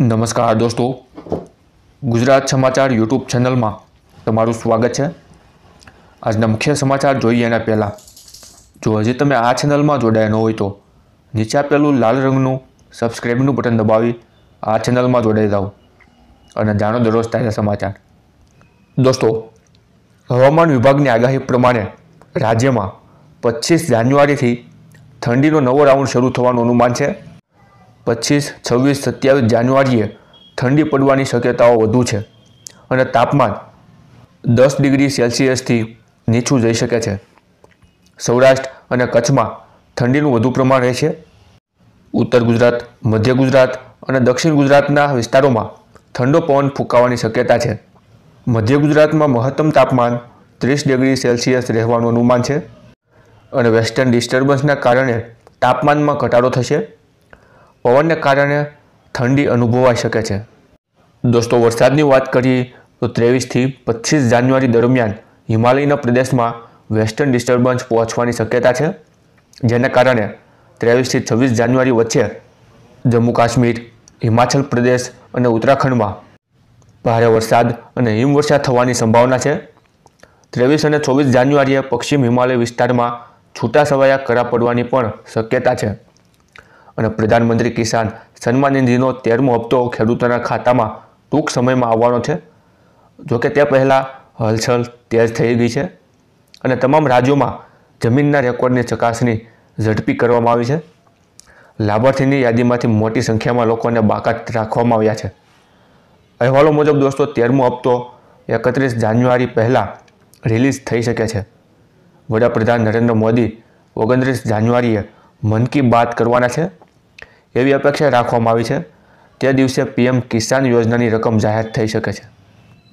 નમસ્કાર દોસ્તો ગુજરાત સમાચાર યુટ્યુબ ચેનલમાં તમારું સ્વાગત છે આજના મુખ્ય સમાચાર જોઈએ એના પહેલાં જો હજી તમે આ ચેનલમાં જોડાયા ન હોય તો નીચે આપેલું લાલ રંગનું સબસ્ક્રાઈબનું બટન દબાવી આ ચેનલમાં જોડાઈ જાઓ અને જાણો દરરોજ તાજા સમાચાર દોસ્તો હવામાન વિભાગની આગાહી પ્રમાણે રાજ્યમાં પચીસ જાન્યુઆરીથી ઠંડીનો નવો રાઉન્ડ શરૂ થવાનું અનુમાન છે પચીસ છવ્વીસ સત્યાવીસ જાન્યુઆરીએ ઠંડી પડવાની શક્યતાઓ વધુ છે અને તાપમાન દસ ડિગ્રી સેલ્સિયસથી નીચું જઈ શકે છે સૌરાષ્ટ્ર અને કચ્છમાં ઠંડીનું વધુ પ્રમાણ રહેશે ઉત્તર ગુજરાત મધ્ય ગુજરાત અને દક્ષિણ ગુજરાતના વિસ્તારોમાં ઠંડો પવન ફૂંકાવાની શક્યતા છે મધ્ય ગુજરાતમાં મહત્તમ તાપમાન ત્રીસ ડિગ્રી સેલ્સિયસ રહેવાનું અનુમાન છે અને વેસ્ટર્ન ડિસ્ટર્બન્સના કારણે તાપમાનમાં ઘટાડો થશે પવનને કારણે ઠંડી અનુભવાઈ શકે છે દોસ્તો વરસાદની વાત કરીએ તો ત્રેવીસથી પચીસ જાન્યુઆરી દરમિયાન હિમાલયના પ્રદેશમાં વેસ્ટર્ન ડિસ્ટર્બન્સ પહોંચવાની શક્યતા છે જેના કારણે ત્રેવીસથી છવ્વીસ જાન્યુઆરી વચ્ચે જમ્મુ કાશ્મીર હિમાચલ પ્રદેશ અને ઉત્તરાખંડમાં ભારે વરસાદ અને હિમવર્ષા થવાની સંભાવના છે ત્રેવીસ અને ચોવીસ જાન્યુઆરીએ પશ્ચિમ હિમાલય વિસ્તારમાં છૂટાછવાયા કરા પડવાની પણ શક્યતા છે અને પ્રધાનમંત્રી કિસાન સન્માન નિધિનો તેરમો હપ્તો ખેડૂતોના ખાતામાં ટૂંક સમયમાં આવવાનો છે જોકે તે પહેલાં હલચલ તેજ થઈ ગઈ છે અને તમામ રાજ્યોમાં જમીનના રેકોર્ડની ચકાસણી ઝડપી કરવામાં આવી છે લાભાર્થીની યાદીમાંથી મોટી સંખ્યામાં લોકોને બાકાત રાખવામાં આવ્યા છે અહેવાલો મુજબ દોસ્તો તેરમો હપ્તો એકત્રીસ જાન્યુઆરી પહેલાં રિલીઝ થઈ શકે છે વડાપ્રધાન નરેન્દ્ર મોદી ઓગણત્રીસ જાન્યુઆરીએ મન કી બાત કરવાના છે એવી અપેક્ષા રાખવામાં આવી છે તે દિવસે પીએમ કિસાન યોજનાની રકમ જાહેર થઈ શકે છે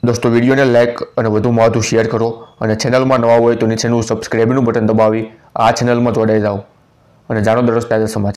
દોસ્તો વિડીયોને લાઇક અને વધુમાં વધુ શેર કરો અને ચેનલમાં નવા હોય તો નીચેનું સબસ્ક્રાઈબનું બટન દબાવી આ ચેનલમાં જોડાઈ જાઓ અને જાણો દરરોજ તાજા સમાચાર